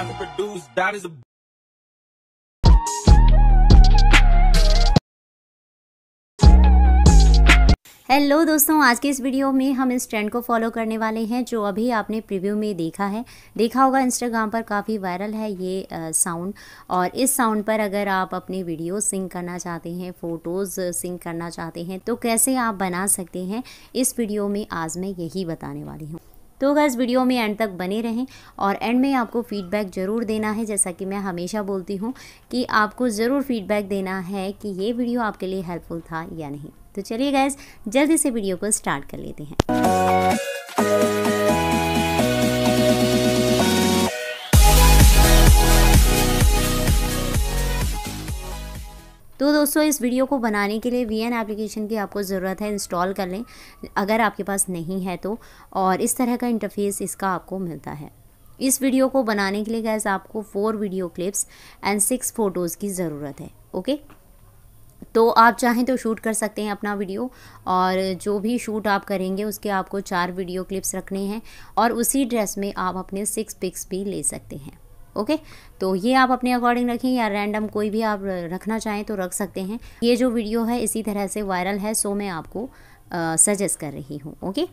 Time to that is a hello दोस्तों आज के इस वीडियो में हम इस ट्रेंड को फॉलो करने वाले हैं जो अभी आपने प्रीव्यू में देखा है देखा होगा इंस्टाग्राम पर काफ़ी वायरल है ये साउंड और इस साउंड पर अगर आप अपने वीडियो सिंक करना चाहते हैं फ़ोटोज़ सिंक करना चाहते हैं तो कैसे आप बना सकते हैं इस वीडियो में आज मैं यही बताने वाली हूँ तो अगर इस वीडियो में एंड तक बने रहें और एंड में आपको फ़ीडबैक ज़रूर देना है जैसा कि मैं हमेशा बोलती हूँ कि आपको ज़रूर फ़ीडबैक देना है कि ये वीडियो आपके लिए हेल्पफुल था या नहीं तो चलिए गैस जल्दी से वीडियो को स्टार्ट कर लेते हैं तो दोस्तों इस वीडियो को बनाने के लिए वी एन एप्लीकेशन की आपको ज़रूरत है इंस्टॉल कर लें अगर आपके पास नहीं है तो और इस तरह का इंटरफेस इसका आपको मिलता है इस वीडियो को बनाने के लिए गैस आपको four video clips and six photos की ज़रूरत है ओके तो आप चाहें तो शूट कर सकते हैं अपना वीडियो और जो भी शूट आप करेंगे उसके आपको चार वीडियो क्लिप्स रखने हैं और उसी ड्रेस में आप अपने सिक्स पिक्स भी ले सकते हैं ओके तो ये आप अपने अकॉर्डिंग रखें या रैंडम कोई भी आप रखना चाहें तो रख सकते हैं ये जो वीडियो है इसी तरह से वायरल है सो मैं आपको सजेस्ट कर रही हूँ ओके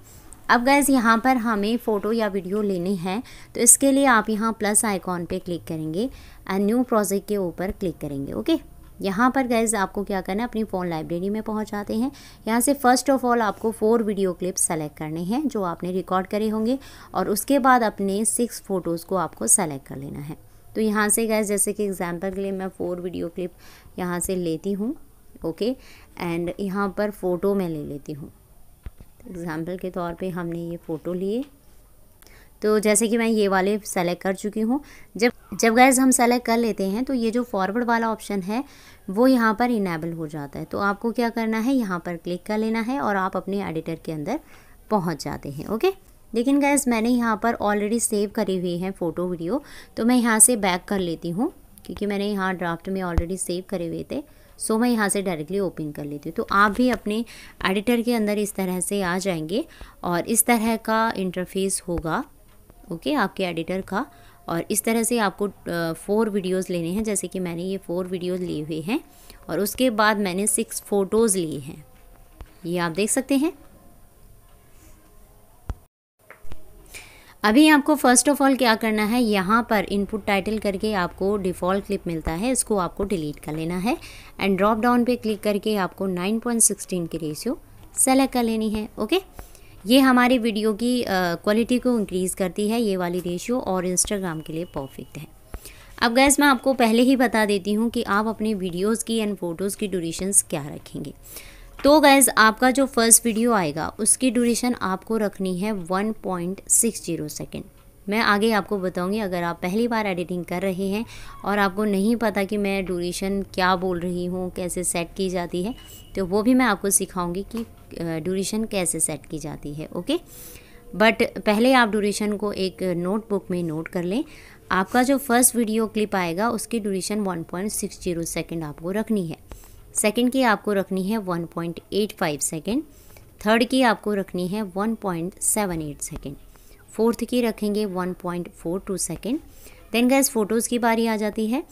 अब गैज़ यहाँ पर हमें फ़ोटो या वीडियो लेनी है तो इसके लिए आप यहाँ प्लस आइकॉन पे क्लिक करेंगे एंड न्यू प्रोजेक्ट के ऊपर क्लिक करेंगे ओके यहाँ पर गैज़ आपको क्या करना है अपनी फ़ोन लाइब्रेरी में पहुँच जाते हैं यहाँ से फ़र्स्ट ऑफ ऑल आपको फ़ोर वीडियो क्लिप्स सेलेक्ट करने हैं जो आपने रिकॉर्ड करे होंगे और उसके बाद अपने सिक्स फ़ोटोज़ को आपको सेलेक्ट कर लेना है तो यहाँ से गैस जैसे कि एग्ज़ाम्पल के लिए मैं फ़ोर वीडियो क्लिप यहाँ से लेती हूँ ओके एंड यहाँ पर फ़ोटो मैं ले लेती हूँ एग्ज़ाम्पल के तौर पे हमने ये फ़ोटो लिए तो जैसे कि मैं ये वाले सेलेक्ट कर चुकी हूँ जब जब गैस हम सेलेक्ट कर लेते हैं तो ये जो फॉरवर्ड वाला ऑप्शन है वो यहाँ पर इनेबल हो जाता है तो आपको क्या करना है यहाँ पर क्लिक कर लेना है और आप अपने एडिटर के अंदर पहुँच जाते हैं ओके लेकिन गैस मैंने यहाँ पर ऑलरेडी सेव करी हुई है फ़ोटो वीडियो तो मैं यहाँ से बैक कर लेती हूँ क्योंकि मैंने यहाँ ड्राफ्ट में ऑलरेडी सेव करे हुए थे सो मैं यहाँ से डायरेक्टली ओपन कर लेती हूँ तो आप भी अपने एडिटर के अंदर इस तरह से आ जाएंगे और इस तरह का इंटरफेस होगा ओके आपके एडिटर का और इस तरह से आपको फ़ोर वीडियोस लेने हैं जैसे कि मैंने ये फ़ोर वीडियोस लिए हुए हैं और उसके बाद मैंने सिक्स फ़ोटोज़ लिए हैं ये आप देख सकते हैं अभी आपको फ़र्स्ट ऑफ़ ऑल क्या करना है यहाँ पर इनपुट टाइटल करके आपको डिफ़ॉल्ट क्लिप मिलता है इसको आपको डिलीट कर लेना है एंड ड्रॉप डाउन पे क्लिक करके आपको 9.16 की रेशियो सेलेक्ट कर लेनी है ओके okay? ये हमारी वीडियो की क्वालिटी को इंक्रीज़ करती है ये वाली रेशियो और इंस्टाग्राम के लिए परफेक्ट है अब गैस मैं आपको पहले ही बता देती हूँ कि आप अपने वीडियोज़ की एंड फ़ोटोज़ की ड्यूरेशंस क्या रखेंगे तो गैज़ आपका जो फर्स्ट वीडियो आएगा उसकी ड्यूरेशन आपको रखनी है 1.60 सेकेंड मैं आगे आपको बताऊंगी अगर आप पहली बार एडिटिंग कर रहे हैं और आपको नहीं पता कि मैं ड्यूरेशन क्या बोल रही हूँ कैसे सेट की जाती है तो वो भी मैं आपको सिखाऊंगी कि ड्यूरेशन कैसे सेट की जाती है ओके बट पहले आप ड्यूरेशन को एक नोटबुक में नोट कर लें आपका जो फर्स्ट वीडियो क्लिप आएगा उसकी ड्यूरेशन 1.60 सेकेंड आपको रखनी है सेकेंड की आपको रखनी है 1.85 सेकेंड थर्ड की आपको रखनी है 1.78 सेकेंड फोर्थ की रखेंगे 1.42 सेकेंड देन गैस फ़ोटोज़ की बारी आ जाती है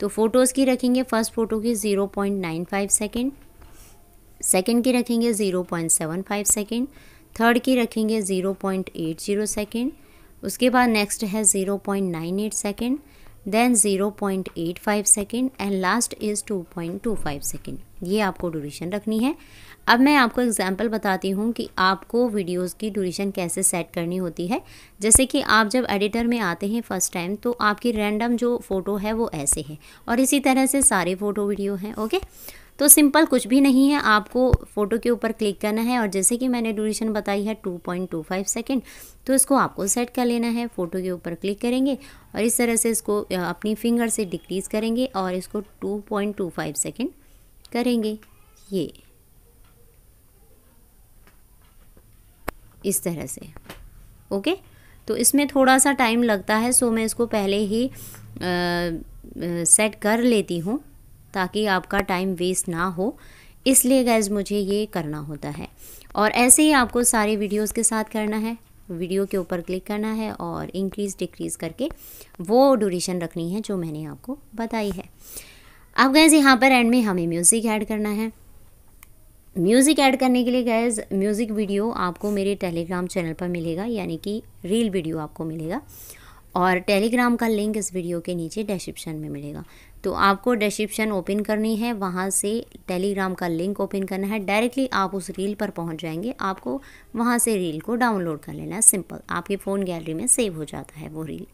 तो फ़ोटोज़ की रखेंगे फ़र्स्ट फ़ोटो की 0.95 सेकेंड सेकेंड की रखेंगे zero point seven five second third की रखेंगे zero point eight zero second उसके बाद नेक्स्ट है zero point nine eight second then zero point eight five second and last is two point two five second ये आपको duration रखनी है अब मैं आपको एग्जांपल बताती हूँ कि आपको वीडियोस की ड्यूरेशन कैसे सेट करनी होती है जैसे कि आप जब एडिटर में आते हैं फर्स्ट टाइम तो आपकी रैंडम जो फ़ोटो है वो ऐसे है और इसी तरह से सारे फ़ोटो वीडियो हैं ओके तो सिंपल कुछ भी नहीं है आपको फ़ोटो के ऊपर क्लिक करना है और जैसे कि मैंने ड्यूरेशन बताई है 2.25 सेकेंड तो इसको आपको सेट कर लेना है फ़ोटो के ऊपर क्लिक करेंगे और इस तरह से इसको अपनी फिंगर से डिक्रीज़ करेंगे और इसको 2.25 सेकेंड करेंगे ये इस तरह से ओके तो इसमें थोड़ा सा टाइम लगता है सो मैं इसको पहले ही आ, सेट कर लेती हूँ ताकि आपका टाइम वेस्ट ना हो इसलिए गैज़ मुझे ये करना होता है और ऐसे ही आपको सारे वीडियोस के साथ करना है वीडियो के ऊपर क्लिक करना है और इंक्रीज़ डिक्रीज़ करके वो ड्यूरेशन रखनी है जो मैंने आपको बताई है अब गैज़ यहाँ पर एंड में हमें म्यूज़िक ऐड करना है म्यूज़िक ऐड करने के लिए गैज़ म्यूज़िक वीडियो आपको मेरे टेलीग्राम चैनल पर मिलेगा यानी कि रील वीडियो आपको मिलेगा और टेलीग्राम का लिंक इस वीडियो के नीचे डिस्क्रिप्शन में मिलेगा तो आपको डिस्क्रिप्शन ओपन करनी है वहाँ से टेलीग्राम का लिंक ओपन करना है डायरेक्टली आप उस रील पर पहुँच जाएंगे आपको वहाँ से रील को डाउनलोड कर लेना है सिंपल आपके फ़ोन गैलरी में सेव हो जाता है वो रील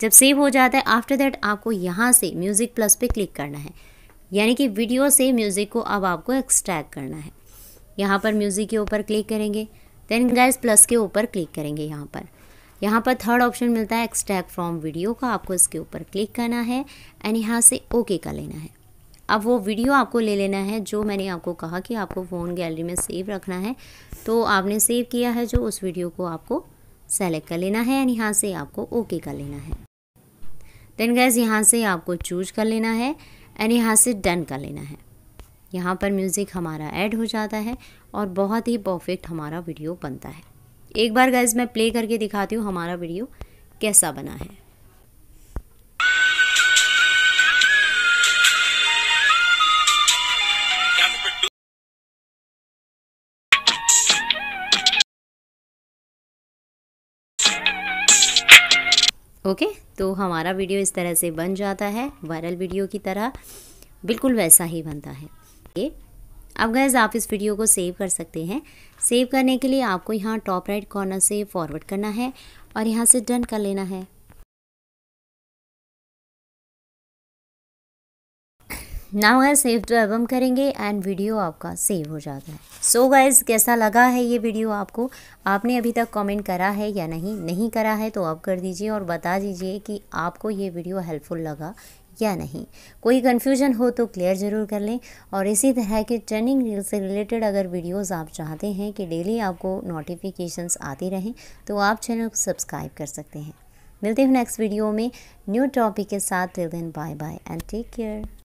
जब सेव हो जाता है आफ्टर दैट आपको यहाँ से म्यूज़िक प्लस पे क्लिक करना है यानी कि वीडियो से म्यूज़िक को अब आपको एक्सट्रैक्ट करना है यहाँ पर म्यूज़िक के ऊपर क्लिक करेंगे देन गैस प्लस के ऊपर क्लिक करेंगे यहाँ पर यहाँ पर थर्ड ऑप्शन मिलता है एक्सट्रैक्ट फ्रॉम वीडियो का आपको इसके ऊपर क्लिक करना है एंड यहाँ से ओके का लेना है अब वो वीडियो आपको ले लेना है जो मैंने आपको कहा कि आपको फ़ोन गैलरी में सेव रखना है तो आपने सेव किया है जो उस वीडियो को आपको सेलेक्ट कर लेना है एंड यहाँ से आपको ओके कर लेना है देन गैस यहाँ से आपको चूज कर लेना है एंड यहाँ से डन कर लेना है यहाँ पर म्यूज़िक हमारा ऐड हो जाता है और बहुत ही परफेक्ट हमारा वीडियो बनता है एक बार गाइज मैं प्ले करके दिखाती हूँ हमारा वीडियो कैसा बना है ओके okay, तो हमारा वीडियो इस तरह से बन जाता है वायरल वीडियो की तरह बिल्कुल वैसा ही बनता है ये अब गैज़ आप इस वीडियो को सेव कर सकते हैं सेव करने के लिए आपको यहाँ टॉप राइट कॉर्नर से फॉरवर्ड करना है और यहाँ से डन कर लेना है now guys save to album करेंगे एंड वीडियो आपका सेव हो जाता है सो so गैस कैसा लगा है ये वीडियो आपको आपने अभी तक कमेंट करा है या नहीं नहीं करा है तो आप कर दीजिए और बता दीजिए कि आपको ये वीडियो हेल्पफुल लगा या नहीं कोई कन्फ्यूजन हो तो क्लियर ज़रूर कर लें और इसी तरह के ट्रेंडिंग रील से रिलेटेड अगर वीडियोस आप चाहते हैं कि डेली आपको नोटिफिकेशंस आती रहें तो आप चैनल को सब्सक्राइब कर सकते हैं मिलते हैं नेक्स्ट वीडियो में न्यू टॉपिक के साथ till then bye bye and take care